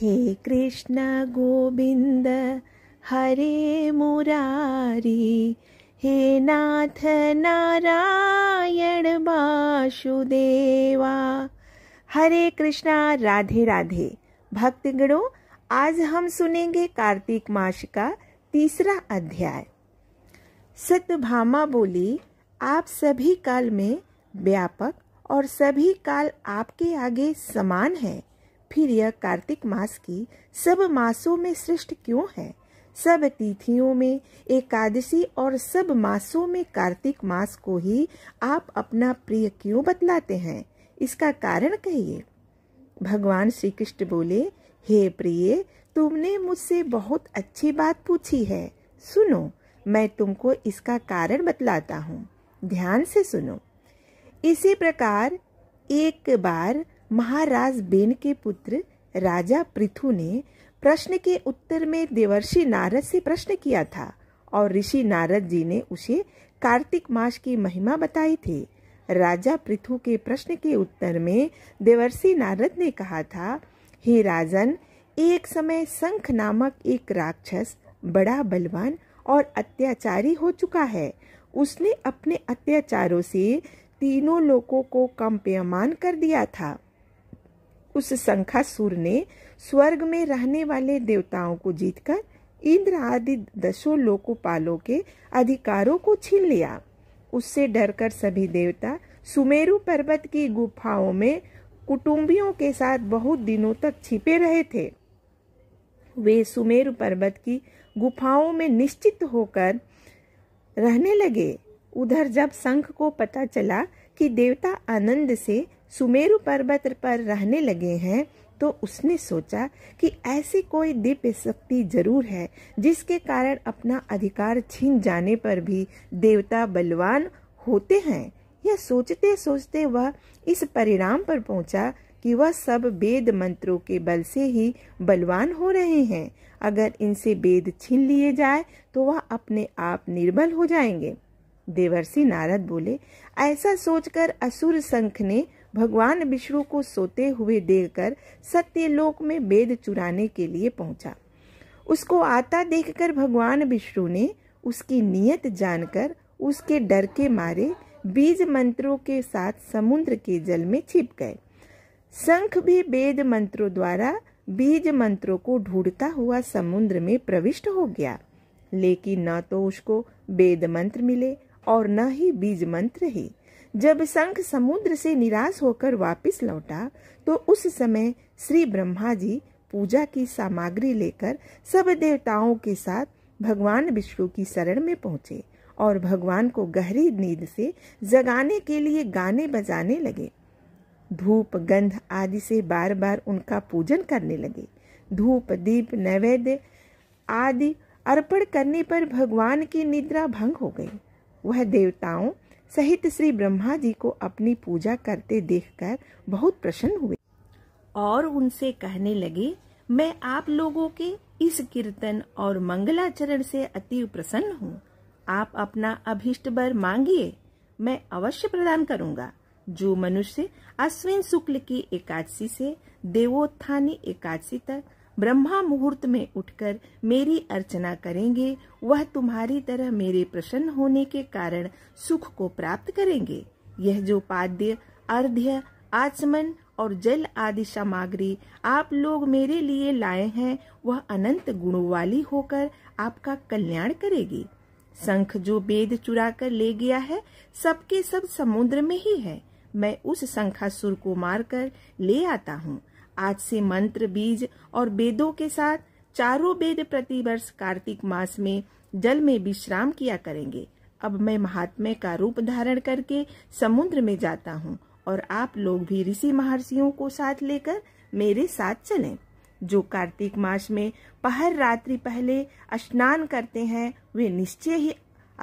हे कृष्ण गोविंद हरे मुरारी हे नाथ नारायण वासुदेवा हरे कृष्णा राधे राधे भक्तगणों आज हम सुनेंगे कार्तिक मास का तीसरा अध्याय भामा बोली आप सभी काल में व्यापक और सभी काल आपके आगे समान है फिर यह कार्तिक मास की सब मासों में श्रेष्ठ क्यों है सब तिथियों में एकादशी और सब मासों में कार्तिक मास को ही आप अपना प्रिय क्यों बतलाते हैं इसका कारण कहिए भगवान श्री कृष्ण बोले हे प्रिय तुमने मुझसे बहुत अच्छी बात पूछी है सुनो मैं तुमको इसका कारण बतलाता हूँ ध्यान से सुनो इसी प्रकार एक बार महाराज बेन के पुत्र राजा पृथु ने प्रश्न के उत्तर में देवर्षि नारद से प्रश्न किया था और ऋषि नारद जी ने उसे कार्तिक मास की महिमा बताई थी राजा पृथु के प्रश्न के उत्तर में देवर्षि नारद ने कहा था हे राजन एक समय संख नामक एक राक्षस बड़ा बलवान और अत्याचारी हो चुका है उसने अपने अत्याचारों से तीनों लोगों को कम्पेयमान कर दिया था उस शंखासुर ने स्वर्ग में रहने वाले देवताओं को जीतकर इंद्र आदि दसो लोकोपालों के अधिकारों को छीन लिया उससे डरकर सभी देवता सुमेरु पर्वत की गुफाओं में कुटुंबियों के साथ बहुत दिनों तक छिपे रहे थे वे सुमेरु पर्वत की गुफाओं में निश्चित होकर रहने लगे उधर जब शंख को पता चला कि देवता आनंद से सुमेरु पर्वत पर रहने लगे हैं तो उसने सोचा कि ऐसी कोई दिव्य शक्ति जरूर है जिसके कारण अपना अधिकार छीन जाने पर भी देवता बलवान होते हैं यह सोचते सोचते वह इस परिणाम पर पहुंचा कि वह सब वेद मंत्रों के बल से ही बलवान हो रहे हैं अगर इनसे वेद छीन लिए जाए तो वह अपने आप निर्बल हो जाएंगे देवर्षि नारद बोले ऐसा सोचकर असुर शंख ने भगवान विष्णु को सोते हुए देखकर सत्यलोक में वेद चुराने के लिए पहुंचा उसको आता देखकर भगवान विष्णु ने उसकी नियत जानकर उसके डर के मारे बीज मंत्रों के साथ समुद्र के जल में छिप गए शंख भी वेद मंत्रों द्वारा बीज मंत्रों को ढूंढता हुआ समुद्र में प्रविष्ट हो गया लेकिन न तो उसको वेद मंत्र मिले और न ही बीज मंत्र है जब शंख समुद्र से निराश होकर वापस लौटा तो उस समय श्री ब्रह्मा जी पूजा की सामग्री लेकर सब देवताओं के साथ भगवान विष्णु की शरण में पहुंचे और भगवान को गहरी नींद से जगाने के लिए गाने बजाने लगे धूप गंध आदि से बार बार उनका पूजन करने लगे धूप दीप नैवेद्य आदि अर्पण करने पर भगवान की निद्रा भंग हो गई वह देवताओं सहित श्री ब्रह्मा जी को अपनी पूजा करते देखकर बहुत प्रसन्न हुए और उनसे कहने लगे मैं आप लोगों के इस कीर्तन और मंगलाचरण से अति प्रसन्न हूँ आप अपना अभिष्ट बर मांगिए मैं अवश्य प्रदान करूँगा जो मनुष्य अश्विन शुक्ल की एकादशी से देवोत्थानी एकादशी तक ब्रह्मा मुहूर्त में उठकर मेरी अर्चना करेंगे वह तुम्हारी तरह मेरे प्रसन्न होने के कारण सुख को प्राप्त करेंगे यह जो पाद्य अर्ध्य आचमन और जल आदि सामग्री आप लोग मेरे लिए लाए हैं वह अनंत गुणों वाली होकर आपका कल्याण करेगी संख जो वेद चुरा कर ले गया है सबके सब समुद्र में ही है मैं उस शंखासुर को मारकर ले आता हूँ आज से मंत्र बीज और वेदों के साथ चारों वेद वर्ष कार्तिक मास में जल में विश्राम किया करेंगे अब मैं महात्मा का रूप धारण करके समुद्र में जाता हूँ और आप लोग भी ऋषि महर्षियों को साथ लेकर मेरे साथ चलें जो कार्तिक मास में पहर रात्रि पहले स्नान करते हैं वे निश्चय ही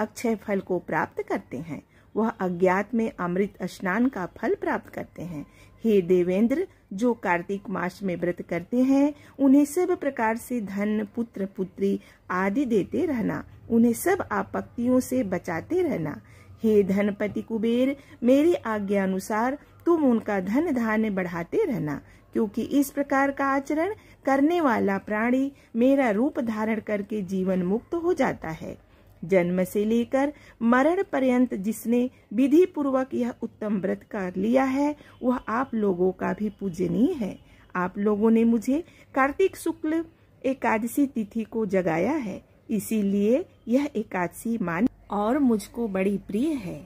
अक्षय फल को प्राप्त करते हैं वह अज्ञात में अमृत स्नान का फल प्राप्त करते हैं हे देवेंद्र जो कार्तिक मास में व्रत करते हैं उन्हें सब प्रकार से धन पुत्र पुत्री आदि देते रहना उन्हें सब आपत्तियों से बचाते रहना हे धनपति कुबेर मेरी आज्ञा अनुसार तुम उनका धन धान्य बढ़ाते रहना क्योंकि इस प्रकार का आचरण करने वाला प्राणी मेरा रूप धारण करके जीवन मुक्त हो जाता है जन्म से लेकर मरण पर्यंत जिसने विधि पूर्वक यह उत्तम व्रत कर लिया है वह आप लोगों का भी पूजनीय है आप लोगों ने मुझे कार्तिक शुक्ल एकादशी तिथि को जगाया है इसीलिए यह एकादशी मान और मुझको बड़ी प्रिय है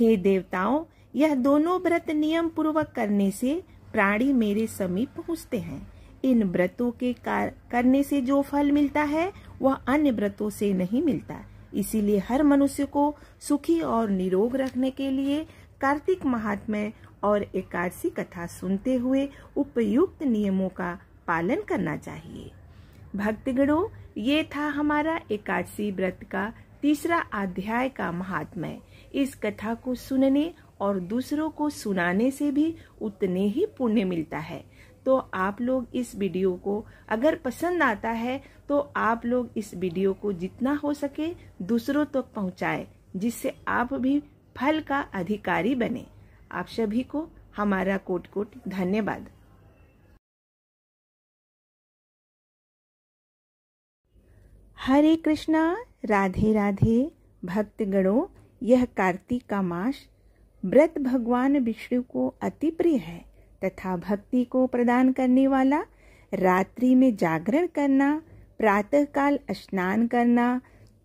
हे देवताओं यह दोनों व्रत नियम पूर्वक करने से प्राणी मेरे समीप पहुँचते हैं इन व्रतों के कार, करने से जो फल मिलता है वह अन्य व्रतों से नहीं मिलता इसीलिए हर मनुष्य को सुखी और निरोग रखने के लिए कार्तिक महात्म्य और एकादशी कथा सुनते हुए उपयुक्त नियमों का पालन करना चाहिए भक्तगणों ये था हमारा एकादशी व्रत का तीसरा अध्याय का महात्म्य इस कथा को सुनने और दूसरों को सुनाने से भी उतने ही पुण्य मिलता है तो आप लोग इस वीडियो को अगर पसंद आता है तो आप लोग इस वीडियो को जितना हो सके दूसरों तक तो पहुंचाएं जिससे आप भी फल का अधिकारी बने आप सभी को हमारा कोट कोट धन्यवाद हरे कृष्णा राधे राधे भक्तगणों यह कार्तिक का मास व्रत भगवान विष्णु को अति प्रिय है तथा भक्ति को प्रदान करने वाला रात्रि में जागरण करना प्रातःकाल स्नान करना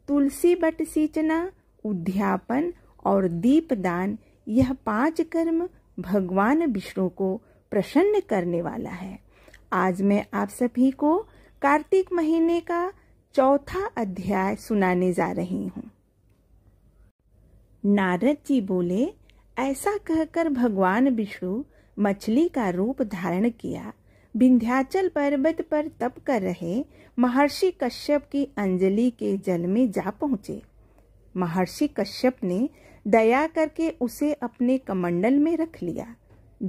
तुलसी बट सींचना उद्यापन और दीपदान यह पांच कर्म भगवान विष्णु को प्रसन्न करने वाला है आज मैं आप सभी को कार्तिक महीने का चौथा अध्याय सुनाने जा रही हूँ नारद जी बोले ऐसा कहकर भगवान विष्णु मछली का रूप धारण किया विंध्याचल पर्वत पर तप कर रहे महर्षि कश्यप की अंजलि के जल में जा पहुंचे महर्षि कश्यप ने दया करके उसे अपने कमंडल में रख लिया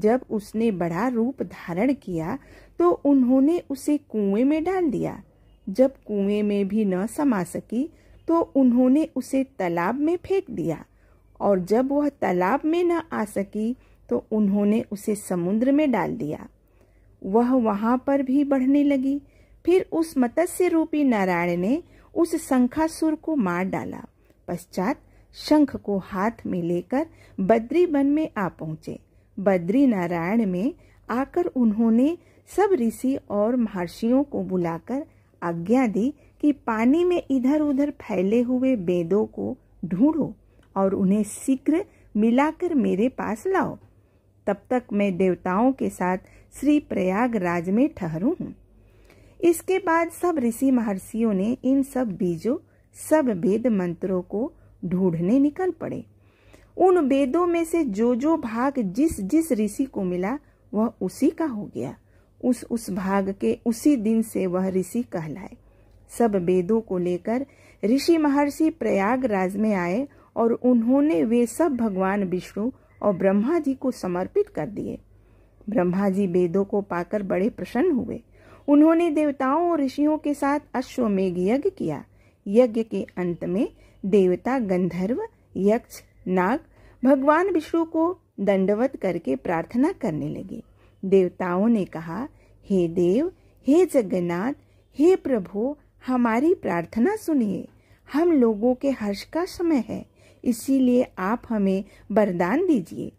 जब उसने बड़ा रूप धारण किया तो उन्होंने उसे कुएं में डाल दिया जब कुएं में भी न समा सकी तो उन्होंने उसे तालाब में फेंक दिया और जब वह तालाब में न आ सकी तो उन्होंने उसे समुद्र में डाल दिया वह वहां पर भी बढ़ने लगी फिर उस मत्स्य रूपी नारायण ने उस शंखासुर को मार डाला पश्चात शंख को हाथ में लेकर बद्री वन में आ पहुंचे बद्री नारायण में आकर उन्होंने सब ऋषि और महर्षियों को बुलाकर आज्ञा दी कि पानी में इधर उधर फैले हुए बेदों को ढूंढो और उन्हें शीघ्र मिलाकर मेरे पास लाओ तब तक मैं देवताओं के साथ श्री प्रयागराज में ठहरू हूँ इसके बाद सब ऋषि महर्षियों ने इन सब बीजों सब वेद मंत्रों को ढूंढने निकल पड़े उन वेदों में से जो जो भाग जिस जिस ऋषि को मिला वह उसी का हो गया उस उस भाग के उसी दिन से वह ऋषि कहलाए सब वेदों को लेकर ऋषि महर्षि प्रयागराज में आए और उन्होंने वे सब भगवान विष्णु और ब्रह्मा जी को समर्पित कर दिए ब्रह्मा जी वेदों को पाकर बड़े प्रसन्न हुए उन्होंने देवताओं और ऋषियों के साथ अश्वमेघ यज्ञ किया यज्ञ के अंत में देवता गंधर्व यक्ष नाग भगवान विष्णु को दंडवत करके प्रार्थना करने लगे देवताओं ने कहा हे देव हे जगन्नाथ हे प्रभु हमारी प्रार्थना सुनिए हम लोगों के हर्ष का समय है इसीलिए आप हमें बरदान दीजिए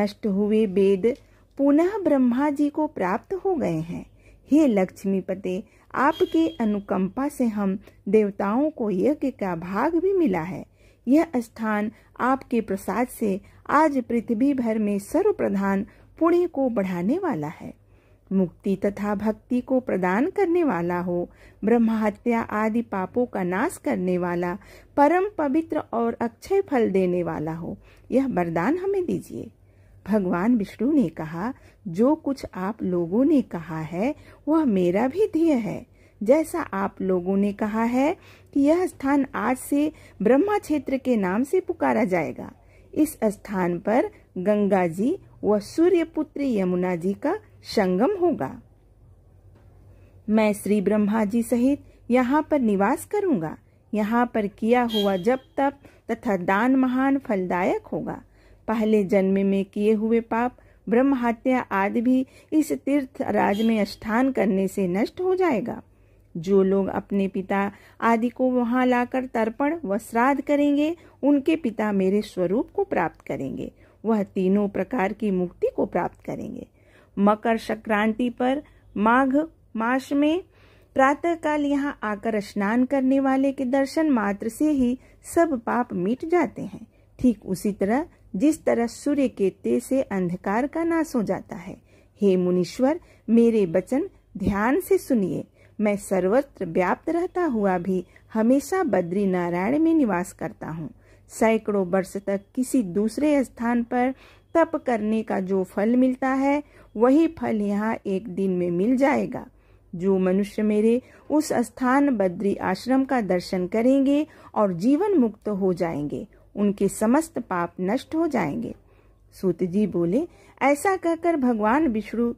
नष्ट हुए वेद पुनः ब्रह्मा जी को प्राप्त हो गए हैं हे लक्ष्मीपते आपके अनुकंपा से हम देवताओं को यज्ञ का भाग भी मिला है यह स्थान आपके प्रसाद से आज पृथ्वी भर में सर्वप्रधान पुण्य को बढ़ाने वाला है मुक्ति तथा भक्ति को प्रदान करने वाला हो ब्रह्म आदि पापों का नाश करने वाला परम पवित्र और अक्षय फल देने वाला हो यह वरदान हमें दीजिए भगवान विष्णु ने कहा जो कुछ आप लोगों ने कहा है वह मेरा भी ध्येय है जैसा आप लोगों ने कहा है कि यह स्थान आज से ब्रह्मा क्षेत्र के नाम से पुकारा जाएगा इस स्थान पर गंगा जी व सूर्य पुत्र यमुना जी का संगम होगा मैं श्री ब्रह्मा जी सहित यहाँ पर निवास करूँगा यहाँ पर किया हुआ जब तप तथा दान महान फलदायक होगा पहले जन्म में किए हुए पाप ब्रह्म हत्या आदि भी इस तीर्थ राज में स्थान करने से नष्ट हो जाएगा जो लोग अपने पिता आदि को वहाँ लाकर तर्पण व श्राद्ध करेंगे उनके पिता मेरे स्वरूप को प्राप्त करेंगे वह तीनों प्रकार की मुक्ति को प्राप्त करेंगे मकर संक्रांति पर माघ मास में काल यहाँ आकर स्नान करने वाले के दर्शन मात्र से ही सब पाप मिट जाते हैं ठीक उसी तरह जिस तरह सूर्य के तेज से अंधकार का नाश हो जाता है हे मुनीश्वर मेरे वचन ध्यान से सुनिए मैं सर्वत्र व्याप्त रहता हुआ भी हमेशा बद्री नारायण में निवास करता हूँ सैकड़ों वर्ष तक किसी दूसरे स्थान पर तप करने का जो फल मिलता है वही फल यहाँ एक दिन में मिल जाएगा जो मनुष्य मेरे उस स्थान बद्री आश्रम का दर्शन करेंगे और जीवन मुक्त हो जाएंगे उनके समस्त पाप नष्ट हो जाएंगे सूत जी बोले ऐसा कहकर भगवान विष्णु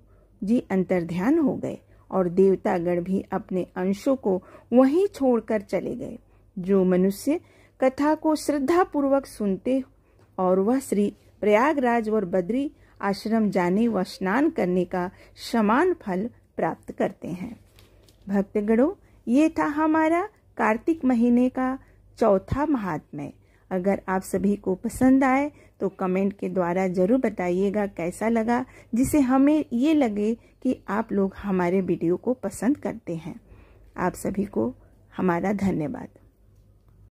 जी अंतर्ध्यान हो गए और देवतागण भी अपने अंशों को वहीं छोड़कर चले गए जो मनुष्य कथा को श्रद्धा पूर्वक सुनते और वह श्री प्रयागराज और बद्री आश्रम जाने व स्नान करने का समान फल प्राप्त करते हैं भक्तगणों ये था हमारा कार्तिक महीने का चौथा महात्म्य अगर आप सभी को पसंद आए तो कमेंट के द्वारा ज़रूर बताइएगा कैसा लगा जिसे हमें ये लगे कि आप लोग हमारे वीडियो को पसंद करते हैं आप सभी को हमारा धन्यवाद